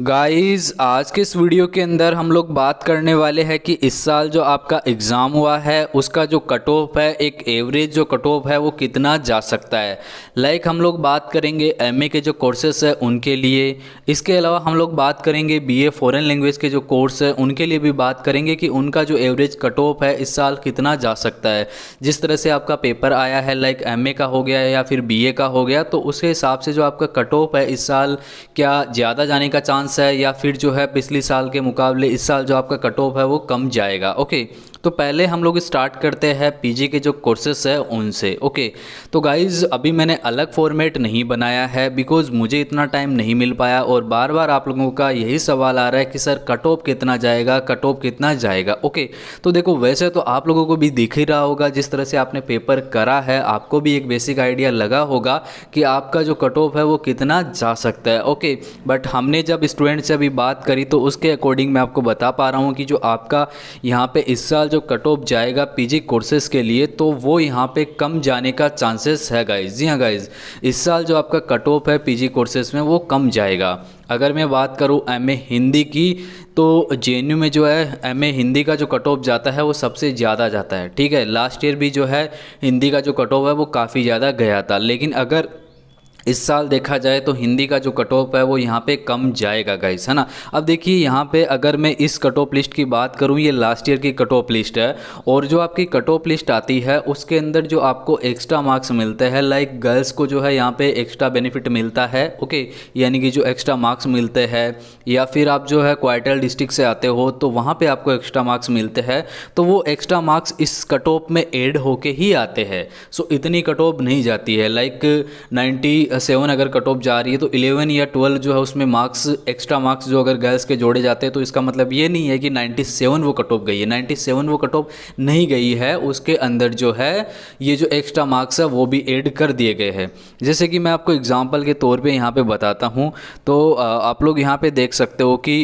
guys आज के इस वीडियो के अंदर हम लोग बात करने वाले हैं कि इस साल जो आपका एग्ज़ाम हुआ है उसका जो कट ऑफ है एक एवरेज जो कट ऑफ है वो कितना जा सकता है लाइक like हम लोग बात करेंगे एमए के जो कोर्सेस है उनके लिए इसके अलावा हम लोग बात करेंगे बीए फॉरेन लैंग्वेज के जो कोर्स है उनके लिए भी बात करेंगे कि उनका जो एवरेज कट ऑफ है इस साल कितना जा सकता है जिस तरह से आपका पेपर आया है लाइक एम का हो गया या फिर बी का हो गया तो उसके हिसाब से जो आपका कट ऑफ है इस साल क्या ज़्यादा जाने का चांस चांस है या फिर जो है पिछले साल के मुकाबले इस साल जो आपका कट ऑफ है वो कम जाएगा ओके तो पहले हम लोग स्टार्ट करते हैं पीजी के जो कोर्सेस है उनसे ओके तो गाइज़ अभी मैंने अलग फॉर्मेट नहीं बनाया है बिकॉज़ मुझे इतना टाइम नहीं मिल पाया और बार बार आप लोगों का यही सवाल आ रहा है कि सर कट ऑफ कितना जाएगा कट ऑफ कितना जाएगा ओके तो देखो वैसे तो आप लोगों को भी दिख ही रहा होगा जिस तरह से आपने पेपर करा है आपको भी एक बेसिक आइडिया लगा होगा कि आपका जो कट ऑफ है वो कितना जा सकता है ओके बट हमने जब स्टूडेंट से अभी बात करी तो उसके अकॉर्डिंग मैं आपको बता पा रहा हूँ कि जो आपका यहाँ पे इस साल जो कट ऑफ जाएगा पीजी कोर्सेज़ के लिए तो वो यहाँ पे कम जाने का चांसेस है गाइज जी हाँ गाइज इस साल जो आपका कट ऑफ है पीजी कोर्सेज़ में वो कम जाएगा अगर मैं बात करूँ एम हिंदी की तो जे में जो है एम हिंदी का जो कट ऑफ जाता है वो सबसे ज़्यादा जाता है ठीक है लास्ट ईयर भी जो है हिंदी का जो कट ऑफ है वो काफ़ी ज़्यादा गया था लेकिन अगर इस साल देखा जाए तो हिंदी का जो कट ऑफ है वो यहाँ पे कम जाएगा गाइस है ना अब देखिए यहाँ पे अगर मैं इस कट ऑफ लिस्ट की बात करूँ ये लास्ट ईयर की कट ऑफ लिस्ट है और जो आपकी कट ऑफ लिस्ट आती है उसके अंदर जो आपको एक्स्ट्रा मार्क्स मिलते हैं लाइक गर्ल्स को जो है यहाँ पे एक्स्ट्रा बेनिफिट मिलता है ओके यानी कि जो एक्स्ट्रा मार्क्स मिलते हैं या फिर आप जो है क्वाइटल डिस्ट्रिक्ट से आते हो तो वहाँ पर आपको एक्स्ट्रा मार्क्स मिलते हैं तो वो एक्स्ट्रा मार्क्स इस कट ऑफ में एड होके ही आते हैं सो इतनी कट ऑफ नहीं जाती है लाइक नाइन्टी सेवन अगर कट ऑफ जा रही है तो इलेवन या ट्वेल्व जो है उसमें मार्क्स एक्स्ट्रा मार्क्स जो अगर गर्ल्स के जोड़े जाते हैं तो इसका मतलब ये नहीं है कि नाइन्टी सेवन वो कट ऑफ गई है नाइन्टी सेवन वो कट ऑफ नहीं गई है उसके अंदर जो है ये जो एक्स्ट्रा मार्क्स है वो भी एड कर दिए गए हैं जैसे कि मैं आपको एग्ज़ाम्पल के तौर पर यहाँ पर बताता हूँ तो आप लोग यहाँ पर देख सकते हो कि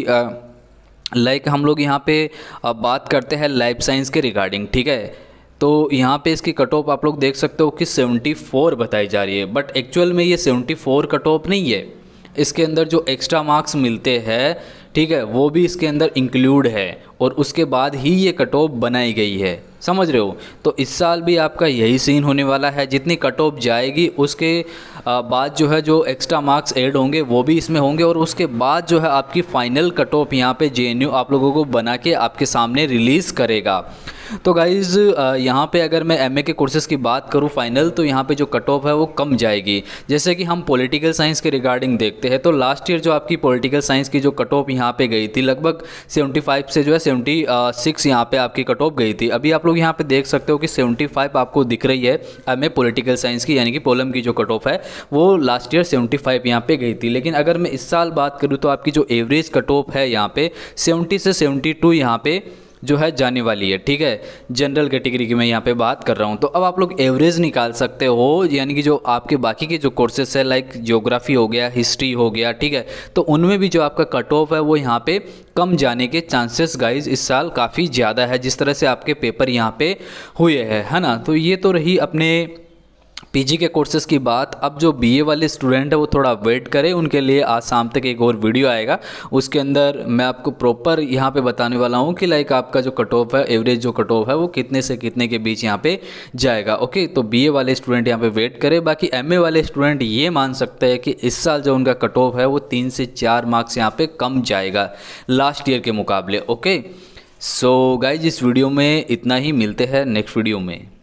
लाइक like हम लोग यहाँ पे बात करते हैं लाइफ साइंस के रिगार्डिंग ठीक है तो यहाँ पे इसकी कट ऑफ आप लोग देख सकते हो कि 74 बताई जा रही है बट एक्चुअल में ये 74 कट ऑफ नहीं है इसके अंदर जो एक्स्ट्रा मार्क्स मिलते हैं ठीक है वो भी इसके अंदर इंक्लूड है और उसके बाद ही ये कट ऑफ बनाई गई है समझ रहे हो तो इस साल भी आपका यही सीन होने वाला है जितनी कट ऑफ जाएगी उसके बाद जो है जो एक्स्ट्रा मार्क्स ऐड होंगे वो भी इसमें होंगे और उसके बाद जो है आपकी फ़ाइनल कट ऑफ यहाँ पे जे आप लोगों को बना के आपके सामने रिलीज़ करेगा तो गाइज़ यहाँ पे अगर मैं एमए के कोर्सेज़ की बात करूँ फाइनल तो यहाँ पे जो कट ऑफ है वो कम जाएगी जैसे कि हम पॉलिटिकल साइंस के रिगार्डिंग देखते हैं तो लास्ट ईयर जो आपकी पॉलिटिकल साइंस की जो कट ऑफ यहाँ पे गई थी लगभग 75 से जो है 76 सिक्स यहाँ पर आपकी कट ऑफ गई थी अभी आप लोग यहाँ पर देख सकते हो कि फ़ाइव आपको दिख रही है एम पोलिटिकल साइंस की यानी कि पोलम की जो कट ऑफ है वो लास्ट ईयर सेवेंटी फाइव यहाँ पर गई थी लेकिन अगर मैं इस साल बात करूँ तो आपकी जो एवरेज कट ऑफ है यहाँ पर सेवेंटी से सेवेंटी टू यहाँ पर जो है जाने वाली है ठीक है जनरल कैटेगरी की मैं यहाँ पे बात कर रहा हूँ तो अब आप लोग एवरेज निकाल सकते हो यानी कि जो आपके बाकी के जो कोर्सेस है लाइक ज्योग्राफी हो गया हिस्ट्री हो गया ठीक है तो उनमें भी जो आपका कट ऑफ है वो यहाँ पे कम जाने के चांसेस गाइज इस साल काफ़ी ज़्यादा है जिस तरह से आपके पेपर यहाँ पे हुए हैं है ना तो ये तो रही अपने पीजी के कोर्सेज की बात अब जो बीए वाले स्टूडेंट है वो थोड़ा वेट करें उनके लिए आज शाम तक एक और वीडियो आएगा उसके अंदर मैं आपको प्रॉपर यहाँ पे बताने वाला हूँ कि लाइक आपका जो कट ऑफ है एवरेज जो कट ऑफ है वो कितने से कितने के बीच यहाँ पे जाएगा ओके तो बीए वाले स्टूडेंट यहाँ पे वेट करें बाकी एम वाले स्टूडेंट ये मान सकते हैं कि इस साल जो उनका कट ऑफ है वो तीन से चार मार्क्स यहाँ पर कम जाएगा लास्ट ईयर के मुकाबले ओके सो गाइज इस वीडियो में इतना ही मिलते हैं नेक्स्ट वीडियो में